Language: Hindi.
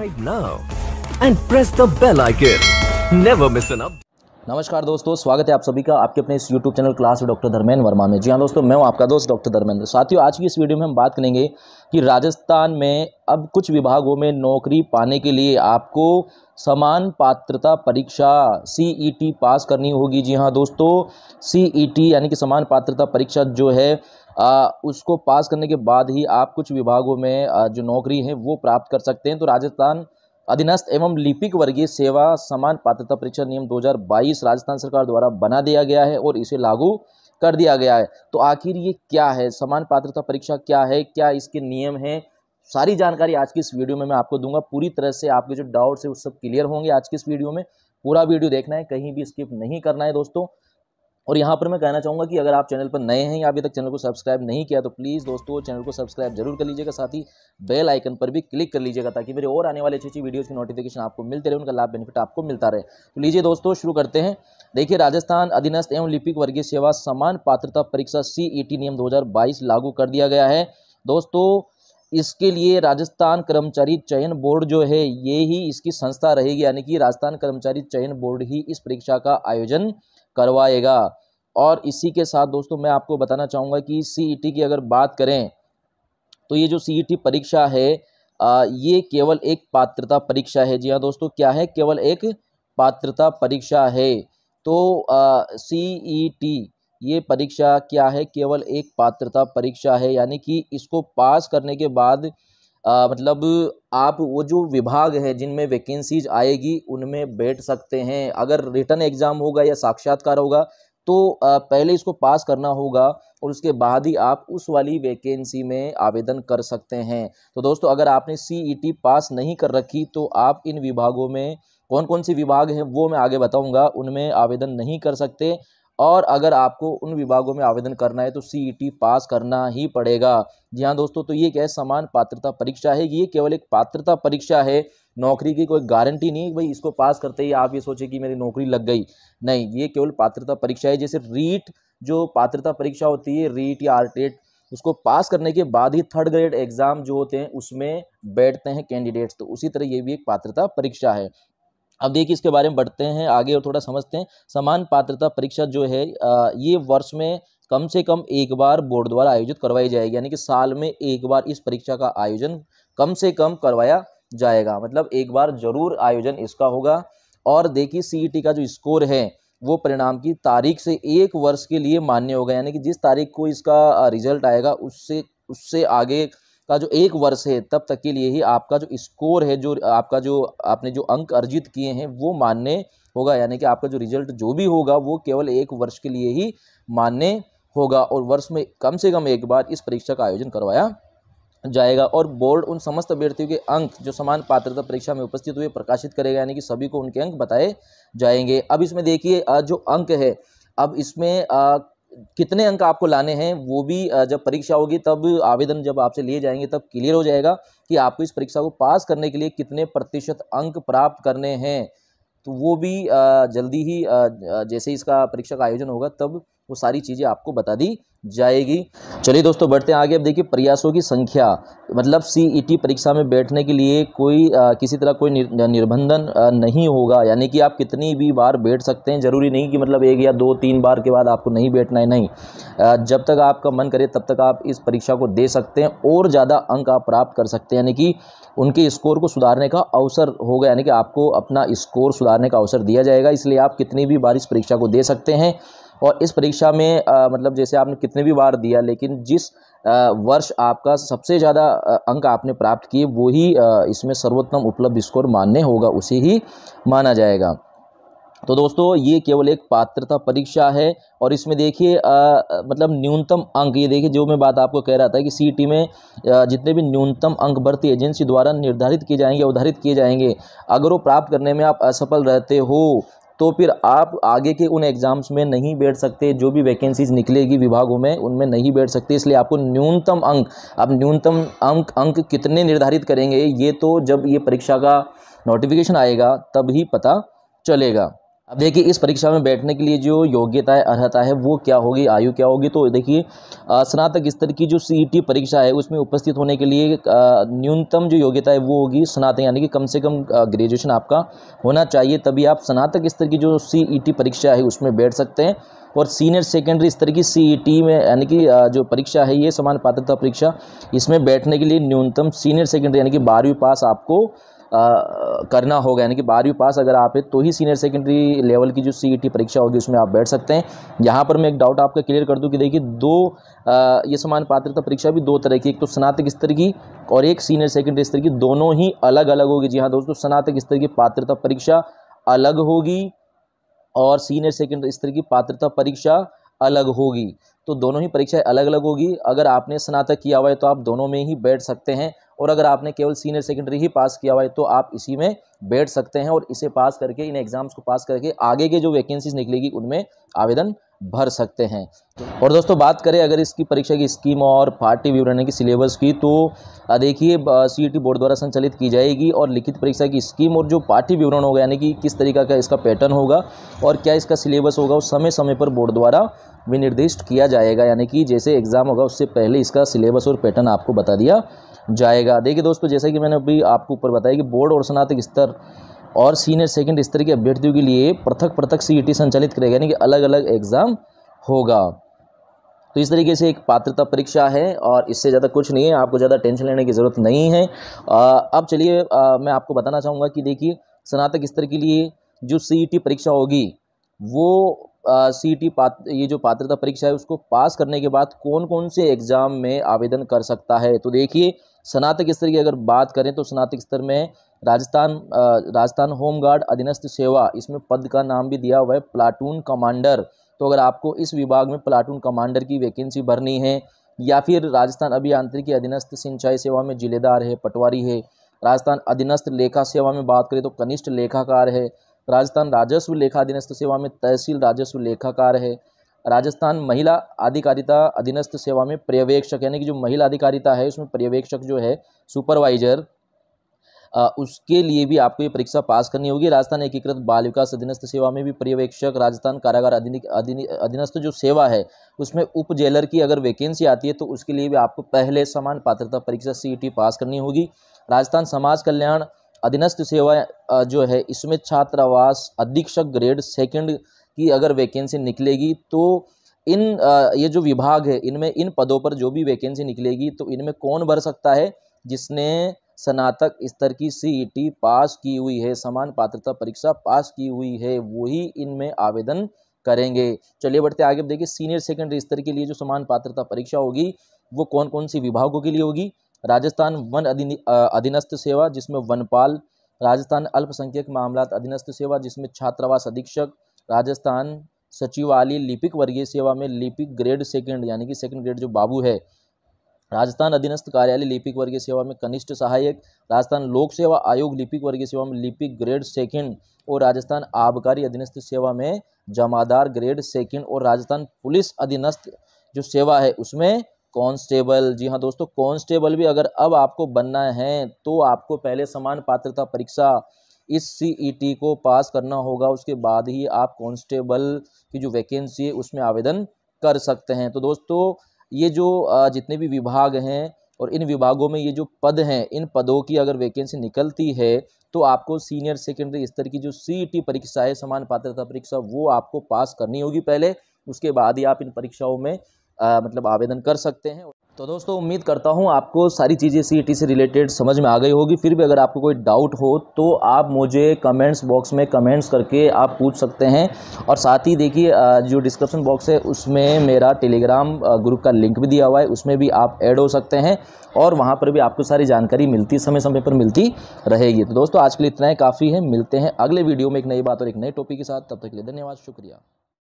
subscribe now and press the bell icon. Never miss an update. नमस्कार दोस्तों स्वागत है आप सभी का आपके अपने इस YouTube चैनल क्लास में डॉक्टर धर्मेंद्र वर्मा में जी हाँ दोस्तों मैं हूँ आपका दोस्त डॉक्टर धर्मेंद्र साथियों आज की इस वीडियो में हम बात करेंगे कि राजस्थान में अब कुछ विभागों में नौकरी पाने के लिए आपको समान पात्रता परीक्षा सीईटी पास e करनी होगी जी हाँ दोस्तों सीईटी e यानी कि समान पात्रता परीक्षा जो है आ, उसको पास करने के बाद ही आप कुछ विभागों में आ, जो नौकरी है वो प्राप्त कर सकते हैं तो राजस्थान अधीनस्थ एवं लिपिक वर्गीय सेवा समान पात्रता परीक्षा नियम 2022 राजस्थान सरकार द्वारा बना दिया गया है और इसे लागू कर दिया गया है तो आखिर ये क्या है समान पात्रता परीक्षा क्या है क्या इसके नियम हैं सारी जानकारी आज की इस वीडियो में मैं आपको दूंगा पूरी तरह से आपके जो डाउट्स है वो सब क्लियर होंगे आज की इस वीडियो में पूरा वीडियो देखना है कहीं भी स्किप नहीं करना है दोस्तों और यहाँ पर मैं कहना चाहूँगा कि अगर आप चैनल पर नए हैं या अभी तक चैनल को सब्सक्राइब नहीं किया तो प्लीज़ दोस्तों चैनल को सब्सक्राइब जरूर कर लीजिएगा साथ ही बेल आइकन पर भी क्लिक कर लीजिएगा ताकि मेरे और आने वाले अच्छी अच्छी वीडियोज़ की नोटिफिकेशन आपको मिलते रहे उनका लाभ बेनिफिट आपको मिलता रहे तो लीजिए दोस्तों शुरू करते हैं देखिए राजस्थान अधीनस्थ एवं लिपिक वर्गीय सेवा समान पात्रता परीक्षा सीईटी e नियम 2022 लागू कर दिया गया है दोस्तों इसके लिए राजस्थान कर्मचारी चयन बोर्ड जो है ये ही इसकी संस्था रहेगी यानी कि राजस्थान कर्मचारी चयन बोर्ड ही इस परीक्षा का आयोजन करवाएगा और इसी के साथ दोस्तों मैं आपको बताना चाहूँगा कि सी e की अगर बात करें तो ये जो सी e परीक्षा है आ, ये केवल एक पात्रता परीक्षा है जी हाँ दोस्तों क्या है केवल एक पात्रता परीक्षा है तो सी ई टी ये परीक्षा क्या है केवल एक पात्रता परीक्षा है यानी कि इसको पास करने के बाद आ, मतलब आप वो जो विभाग हैं जिनमें वैकेंसीज आएगी उनमें बैठ सकते हैं अगर रिटर्न एग्ज़ाम होगा या साक्षात्कार होगा तो आ, पहले इसको पास करना होगा और उसके बाद ही आप उस वाली वैकेंसी में आवेदन कर सकते हैं तो दोस्तों अगर आपने सीईटी पास e नहीं कर रखी तो आप इन विभागों में कौन कौन से विभाग हैं वो मैं आगे बताऊंगा उनमें आवेदन नहीं कर सकते और अगर आपको उन विभागों में आवेदन करना है तो सी e पास करना ही पड़ेगा जी हाँ दोस्तों तो ये क्या है समान पात्रता परीक्षा है ये केवल एक पात्रता परीक्षा है नौकरी की कोई गारंटी नहीं भाई इसको पास करते ही आप ये सोचे कि मेरी नौकरी लग गई नहीं ये केवल पात्रता परीक्षा है जैसे रीट जो पात्रता परीक्षा होती है रीट या आर्टेट उसको पास करने के बाद ही थर्ड ग्रेड एग्ज़ाम जो होते हैं उसमें बैठते हैं कैंडिडेट्स तो उसी तरह ये भी एक पात्रता परीक्षा है अब देखिए इसके बारे में बढ़ते हैं आगे और थोड़ा समझते हैं समान पात्रता परीक्षा जो है ये वर्ष में कम से कम एक बार बोर्ड द्वारा आयोजित करवाई जाएगी यानी कि साल में एक बार इस परीक्षा का आयोजन कम से कम करवाया जाएगा मतलब एक बार जरूर आयोजन इसका होगा और देखिए सीई e का जो स्कोर है वो परिणाम की तारीख से एक वर्ष के लिए मान्य होगा यानी कि जिस तारीख को इसका रिजल्ट आएगा उससे उससे आगे का जो एक वर्ष है तब तक के लिए ही आपका जो स्कोर है जो आपका जो आपने जो अंक अर्जित किए हैं वो मान्य होगा यानी कि आपका जो रिजल्ट जो भी होगा वो केवल एक वर्ष के लिए ही मान्य होगा और वर्ष में कम से कम एक बार इस परीक्षा का आयोजन करवाया जाएगा और बोर्ड उन समस्त अभ्यर्थियों के अंक जो समान पात्रता परीक्षा में उपस्थित हुए प्रकाशित करेगा यानी कि सभी को उनके अंक बताए जाएंगे अब इसमें देखिए जो अंक है अब इसमें कितने अंक आपको लाने हैं वो भी जब परीक्षा होगी तब आवेदन जब आपसे लिए जाएंगे तब क्लियर हो जाएगा कि आपको इस परीक्षा को पास करने के लिए कितने प्रतिशत अंक प्राप्त करने हैं तो वो भी जल्दी ही जैसे ही इसका परीक्षा का आयोजन होगा तब वो सारी चीज़ें आपको बता दी जाएगी चलिए दोस्तों बढ़ते हैं आगे अब देखिए प्रयासों की संख्या मतलब सी e परीक्षा में बैठने के लिए कोई आ, किसी तरह कोई निर, निर्बंधन नहीं होगा यानी कि आप कितनी भी बार बैठ सकते हैं ज़रूरी नहीं कि मतलब एक या दो तीन बार के बाद आपको नहीं बैठना है नहीं आ, जब तक आपका मन करे तब तक आप इस परीक्षा को दे सकते हैं और ज़्यादा अंक आप प्राप्त कर सकते हैं यानी कि उनके स्कोर को सुधारने का अवसर होगा यानी कि आपको अपना स्कोर सुधारने का अवसर दिया जाएगा इसलिए आप कितनी भी बार इस परीक्षा को दे सकते हैं और इस परीक्षा में आ, मतलब जैसे आपने कितने भी बार दिया लेकिन जिस आ, वर्ष आपका सबसे ज़्यादा अंक आपने प्राप्त किए वही इसमें सर्वोत्तम उपलब्ध स्कोर मान्य होगा उसे ही माना जाएगा तो दोस्तों ये केवल एक पात्रता परीक्षा है और इसमें देखिए मतलब न्यूनतम अंक ये देखिए जो मैं बात आपको कह रहा था कि सीईटी में आ, जितने भी न्यूनतम अंक भर्ती एजेंसी द्वारा निर्धारित किए जाएंगे अवधारित किए जाएंगे अगर वो प्राप्त करने में आप असफल रहते हो तो फिर आप आगे के उन एग्ज़ाम्स में नहीं बैठ सकते जो भी वैकेंसीज़ निकलेगी विभागों में उनमें नहीं बैठ सकते इसलिए आपको न्यूनतम अंक आप न्यूनतम अंक अंक कितने निर्धारित करेंगे ये तो जब ये परीक्षा का नोटिफिकेशन आएगा तब ही पता चलेगा अब देखिए इस परीक्षा में बैठने के लिए जो योग्यता है अर्हता है वो क्या होगी आयु क्या होगी तो देखिए स्नातक स्तर की जो सीईटी e परीक्षा है उसमें उपस्थित होने के लिए न्यूनतम जो योग्यता है वो होगी स्नातक यानी कि कम से कम ग्रेजुएशन आपका होना चाहिए तभी आप स्नातक स्तर की जो सीईटी e परीक्षा है उसमें बैठ सकते हैं और सीनियर सेकेंडरी स्तर की सी e में यानी कि जो परीक्षा है ये समान पात्रता परीक्षा इसमें बैठने के लिए न्यूनतम सीनियर सेकेंडरी यानी कि बारहवीं पास आपको करना होगा यानी कि बारहवीं पास अगर आप है तो ही सीनियर सेकेंडरी लेवल की जो सी e परीक्षा होगी उसमें आप बैठ सकते हैं यहाँ पर मैं एक डाउट आपका क्लियर कर दूँ कि देखिए दो आ, ये समान पात्रता परीक्षा भी दो तरह की एक तो स्नातक स्तर की और एक सीनियर सेकेंडरी स्तर की दोनों ही अलग अलग होगी जी हाँ दोस्तों स्नातक स्तर की पात्रता परीक्षा अलग होगी और सीनियर सेकेंडरी स्तर की पात्रता परीक्षा अलग होगी तो दोनों ही परीक्षाएं अलग अलग होगी अगर आपने स्नातक किया हुआ है तो आप दोनों में ही बैठ सकते हैं और अगर आपने केवल सीनियर सेकेंडरी ही पास किया हुआ है तो आप इसी में बैठ सकते हैं और इसे पास करके इन एग्ज़ाम्स को पास करके आगे के जो वैकेंसीज निकलेगी उनमें आवेदन भर सकते हैं और दोस्तों बात करें अगर इसकी परीक्षा की स्कीम और पार्टी विवरण की सिलेबस की तो देखिए सी e बोर्ड द्वारा संचालित की जाएगी और लिखित परीक्षा की स्कीम और जो पार्टी विवरण होगा यानी कि किस तरीका का इसका पैटर्न होगा और क्या इसका सिलेबस होगा वो समय समय पर बोर्ड द्वारा विनिर्दिष्ट किया जाएगा यानी कि जैसे एग्ज़ाम होगा उससे पहले इसका सिलेबस और पैटर्न आपको बता दिया जाएगा देखिए दोस्तों जैसा कि मैंने अभी आपको ऊपर बताया कि बोर्ड और स्नातक स्तर और सीनियर सेकेंड स्तर के अभ्यर्थियों के लिए पृथक पृथक सी e संचालित करेगा यानी कि अलग अलग एग्ज़ाम होगा तो इस तरीके से एक पात्रता परीक्षा है और इससे ज़्यादा कुछ नहीं है आपको ज़्यादा टेंशन लेने की ज़रूरत नहीं है आ, अब चलिए मैं आपको बताना चाहूँगा कि देखिए स्नातक स्तर के लिए जो सी e परीक्षा होगी वो सी e पात्र ये जो पात्रता परीक्षा है उसको पास करने के बाद कौन कौन से एग्ज़ाम में आवेदन कर सकता है तो देखिए स्नातक स्तर की अगर बात करें तो स्नातक स्तर में राजस्थान राजस्थान होमगार्ड अधीनस्थ सेवा इसमें पद का नाम भी दिया हुआ है प्लाटून कमांडर तो अगर आपको इस विभाग में प्लाटून कमांडर की वैकेंसी भरनी है या फिर राजस्थान अभियांत्रिकी अधीनस्थ सिंचाई सेवा में जिलेदार है पटवारी है राजस्थान अधीनस्थ लेखा सेवा में बात करें तो कनिष्ठ लेखाकार है राजस्थान राजस्व लेखा अधीनस्थ सेवा में तहसील राजस्व लेखाकार है राजस्थान महिला अधिकारिता अधीनस्थ सेवा में पर्यवेक्षक यानी कि जो महिला अधिकारिता है उसमें पर्यवेक्षक जो है सुपरवाइजर उसके लिए भी आपको ये परीक्षा पास करनी होगी राजस्थान एकीकृत बाल विकास अधीनस्थ सेवा में भी पर्यवेक्षक राजस्थान कारागार अधीनस्थ जो सेवा है उसमें उप जेलर की अगर वैकेंसी आती है तो उसके लिए भी आपको पहले समान पात्रता परीक्षा सी पास करनी होगी राजस्थान समाज कल्याण अधीनस्थ सेवा जो है इसमें छात्रावास अधीक्षक ग्रेड सेकंड की अगर वैकेंसी निकलेगी तो इन ये जो विभाग है इनमें इन पदों पर जो भी वैकेंसी निकलेगी तो इनमें कौन भर सकता है जिसने स्नातक स्तर की सी पास की हुई है समान पात्रता परीक्षा पास की हुई है वही इनमें आवेदन करेंगे चलिए बढ़ते आगे देखिए सीनियर सेकेंडरी स्तर के लिए जो समान पात्रता परीक्षा होगी वो कौन कौन सी विभागों के लिए होगी राजस्थान वन अधीनस्थ सेवा जिसमें वनपाल राजस्थान अल्पसंख्यक मामला अधीनस्थ सेवा जिसमें छात्रावास अधीक्षक राजस्थान सचिवालय लिपिक वर्गीय सेवा में लिपिक ग्रेड सेकंड यानी कि सेकंड ग्रेड जो बाबू है राजस्थान अधीनस्थ कार्यालय लिपिक वर्गीय सेवा में कनिष्ठ सहायक राजस्थान लोक सेवा आयोग लिपिक वर्गीय सेवा में लिपिक ग्रेड सेकंड और राजस्थान आबकारी अधीनस्थ सेवा में जमादार ग्रेड सेकंड और राजस्थान पुलिस अधीनस्थ जो सेवा है उसमें कांस्टेबल जी हाँ दोस्तों कांस्टेबल भी अगर अब आपको बनना है तो आपको पहले समान पात्रता परीक्षा इस सी e को पास करना होगा उसके बाद ही आप कांस्टेबल की जो वैकेंसी है उसमें आवेदन कर सकते हैं तो दोस्तों ये जो जितने भी विभाग हैं और इन विभागों में ये जो पद हैं इन पदों की अगर वैकेंसी निकलती है तो आपको सीनियर सेकेंडरी स्तर की जो सी e परीक्षा है समान पात्रता परीक्षा वो आपको पास करनी होगी पहले उसके बाद ही आप इन परीक्षाओं में आ, मतलब आवेदन कर सकते हैं तो दोस्तों उम्मीद करता हूँ आपको सारी चीज़ें सी e से रिलेटेड समझ में आ गई होगी फिर भी अगर आपको कोई डाउट हो तो आप मुझे कमेंट्स बॉक्स में कमेंट्स करके आप पूछ सकते हैं और साथ ही देखिए जो डिस्क्रिप्शन बॉक्स है उसमें मेरा टेलीग्राम ग्रुप का लिंक भी दिया हुआ है उसमें भी आप ऐड हो सकते हैं और वहाँ पर भी आपको सारी जानकारी मिलती समय समय पर मिलती रहेगी तो दोस्तों आज के लिए इतना ही काफ़ी है मिलते हैं अगले वीडियो में एक नई बात और एक नए टॉपिक के साथ तब तक के लिए धन्यवाद शुक्रिया